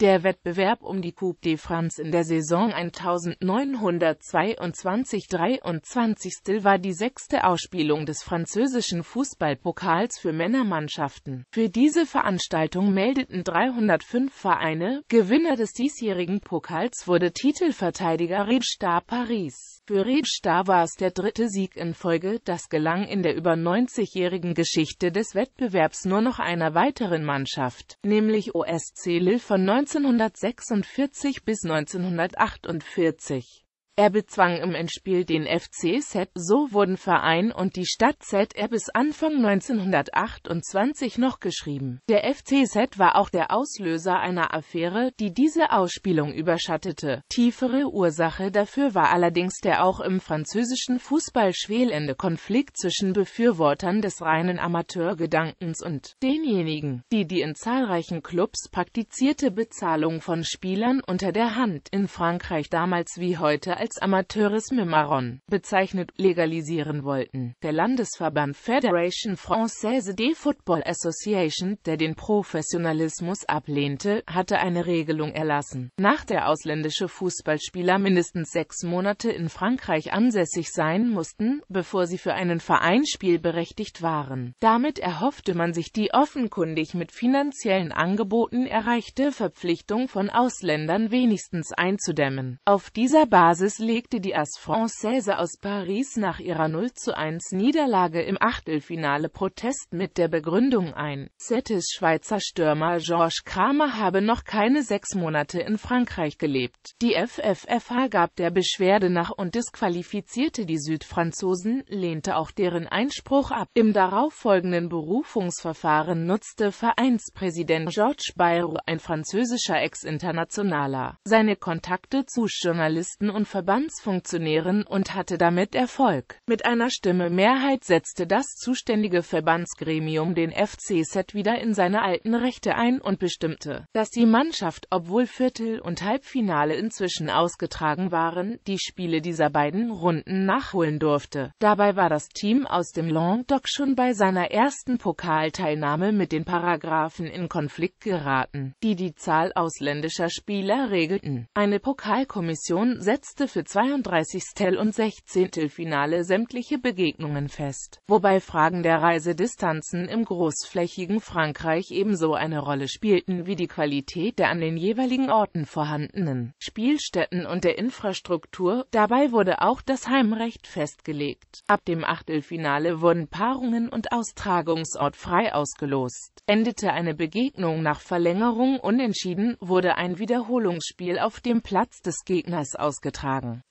Der Wettbewerb um die Coupe de France in der Saison 1922-23 war die sechste Ausspielung des französischen Fußballpokals für Männermannschaften. Für diese Veranstaltung meldeten 305 Vereine. Gewinner des diesjährigen Pokals wurde Titelverteidiger Red Star Paris. Für Ridstar war es der dritte Sieg in Folge, das gelang in der über 90-jährigen Geschichte des Wettbewerbs nur noch einer weiteren Mannschaft, nämlich OSC Lille von 1946 bis 1948. Er bezwang im Endspiel den FC Set, so wurden Verein und die Stadt Set er bis Anfang 1928 noch geschrieben. Der FC Set war auch der Auslöser einer Affäre, die diese Ausspielung überschattete. Tiefere Ursache dafür war allerdings der auch im französischen Fußball schwelende Konflikt zwischen Befürwortern des reinen Amateurgedankens und denjenigen, die die in zahlreichen Clubs praktizierte Bezahlung von Spielern unter der Hand in Frankreich damals wie heute als Amateurisme-Marron bezeichnet, legalisieren wollten. Der Landesverband Federation Française des Football Association, der den Professionalismus ablehnte, hatte eine Regelung erlassen, nach der ausländische Fußballspieler mindestens sechs Monate in Frankreich ansässig sein mussten, bevor sie für einen Verein spielberechtigt waren. Damit erhoffte man sich die offenkundig mit finanziellen Angeboten erreichte Verpflichtung von Ausländern wenigstens einzudämmen. Auf dieser Basis Jahres legte die As Française aus Paris nach ihrer 0 zu 1 Niederlage im Achtelfinale Protest mit der Begründung ein, Settes Schweizer Stürmer Georges Kramer habe noch keine sechs Monate in Frankreich gelebt. Die FFFH gab der Beschwerde nach und disqualifizierte die Südfranzosen, lehnte auch deren Einspruch ab. Im darauffolgenden Berufungsverfahren nutzte Vereinspräsident Georges Bayrou, ein französischer Ex-Internationaler, seine Kontakte zu Journalisten und Verbandsfunktionären und hatte damit Erfolg. Mit einer Stimme Mehrheit setzte das zuständige Verbandsgremium den FC Set wieder in seine alten Rechte ein und bestimmte, dass die Mannschaft, obwohl Viertel- und Halbfinale inzwischen ausgetragen waren, die Spiele dieser beiden Runden nachholen durfte. Dabei war das Team aus dem Languedoc schon bei seiner ersten Pokalteilnahme mit den Paragraphen in Konflikt geraten, die die Zahl ausländischer Spieler regelten. Eine Pokalkommission setzte für 32. und 16. Finale sämtliche Begegnungen fest, wobei Fragen der Reisedistanzen im großflächigen Frankreich ebenso eine Rolle spielten wie die Qualität der an den jeweiligen Orten vorhandenen Spielstätten und der Infrastruktur, dabei wurde auch das Heimrecht festgelegt. Ab dem Achtelfinale wurden Paarungen und Austragungsort frei ausgelost. Endete eine Begegnung nach Verlängerung unentschieden, wurde ein Wiederholungsspiel auf dem Platz des Gegners ausgetragen geschlagen.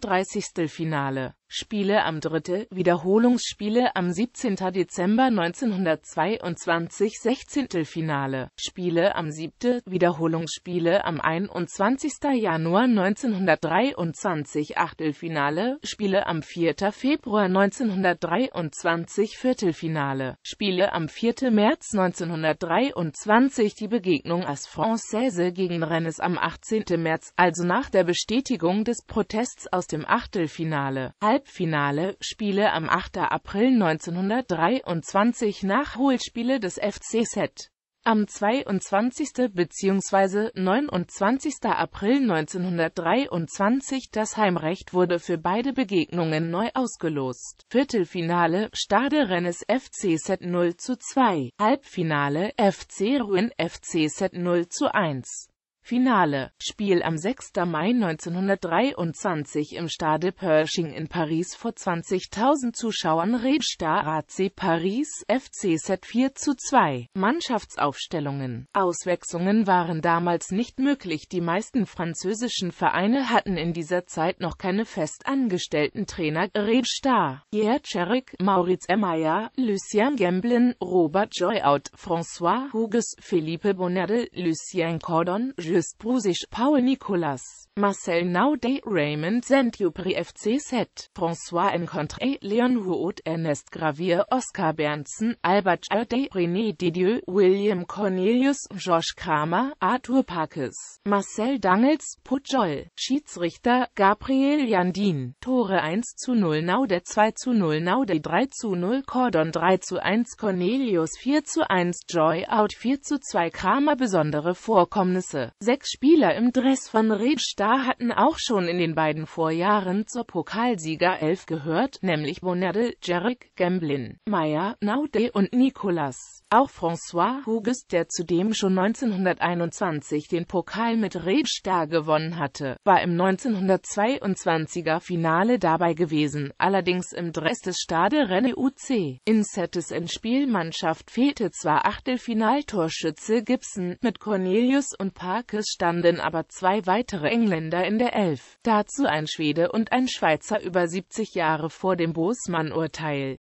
32. Finale Spiele am 3. Wiederholungsspiele am 17. Dezember 1922 16. Finale Spiele am 7. Wiederholungsspiele am 21. Januar 1923 Achtelfinale Spiele am 4. Februar 1923 Viertelfinale Spiele am 4. März 1923 Die Begegnung As Française gegen Rennes am 18. März, also nach der Bestätigung des Protests aus dem Achtelfinale Halbfinale-Spiele am 8. April 1923 Nachholspiele des FC Set. Am 22. bzw. 29. April 1923 das Heimrecht wurde für beide Begegnungen neu ausgelost. Viertelfinale Stade Rennes FC Set 0 zu 2, Halbfinale FC Ruin FC Set 0 zu 1. Finale, Spiel am 6. Mai 1923 im Stade Pershing in Paris vor 20.000 Zuschauern Red Star AC Paris, FC Set 4 zu 2. Mannschaftsaufstellungen. Auswechslungen waren damals nicht möglich. Die meisten französischen Vereine hatten in dieser Zeit noch keine festangestellten Trainer. Red Star, Pierre Cherik, Maurice Emmaier, Lucien Gamblin, Robert Joyout, François Hugues, Philippe Bonnardel, Lucien Cordon, Jules Julius Brusisch, Paul Nicolas, Marcel Naudet, Raymond Saint-Dupri FC Set, François Encontré, Leon Hood, Ernest Gravier, Oscar Bernsen, Albert Chardet, René Didieu, William Cornelius, Josh Kramer, Arthur Parkes, Marcel Dangels, Pujol, Schiedsrichter, Gabriel Jandin, Tore 1 zu 0 Naudet 2 zu 0 Naudet 3 zu 0 Cordon 3 zu 1 Cornelius 4 zu 1 Joy Out 4 zu 2 Kramer Besondere Vorkommnisse Sechs Spieler im Dress von Red Star hatten auch schon in den beiden Vorjahren zur Pokalsieger 11 gehört, nämlich Bonadel, Jarek, Gamblin, Meyer, Naude und Nicolas. Auch François Hugues, der zudem schon 1921 den Pokal mit Red Star gewonnen hatte, war im 1922er Finale dabei gewesen, allerdings im Dress des Stade Rennes UC. In Settes in Spielmannschaft fehlte zwar Achtelfinaltorschütze Gibson mit Cornelius und Park Werkes standen aber zwei weitere Engländer in der Elf, dazu ein Schwede und ein Schweizer über 70 Jahre vor dem Bosman-Urteil